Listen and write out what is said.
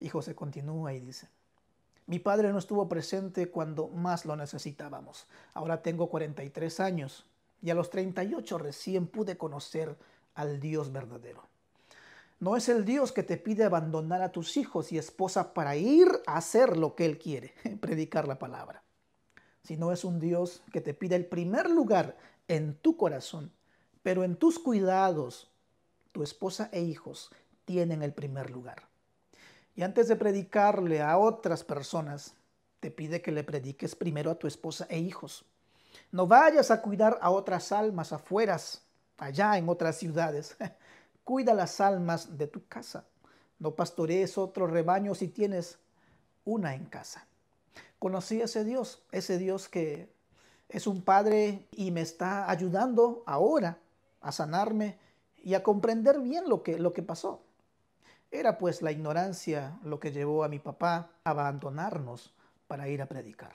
Y José continúa y dice, mi padre no estuvo presente cuando más lo necesitábamos. Ahora tengo 43 años y a los 38 recién pude conocer al Dios verdadero. No es el Dios que te pide abandonar a tus hijos y esposa para ir a hacer lo que Él quiere, predicar la palabra, sino es un Dios que te pide el primer lugar en tu corazón, pero en tus cuidados, tu esposa e hijos tienen el primer lugar. Y antes de predicarle a otras personas, te pide que le prediques primero a tu esposa e hijos. No vayas a cuidar a otras almas afueras, allá en otras ciudades. Cuida las almas de tu casa. No pastorees otro rebaño si tienes una en casa. Conocí a ese Dios, ese Dios que es un Padre y me está ayudando ahora a sanarme y a comprender bien lo que, lo que pasó. Era pues la ignorancia lo que llevó a mi papá a abandonarnos para ir a predicar.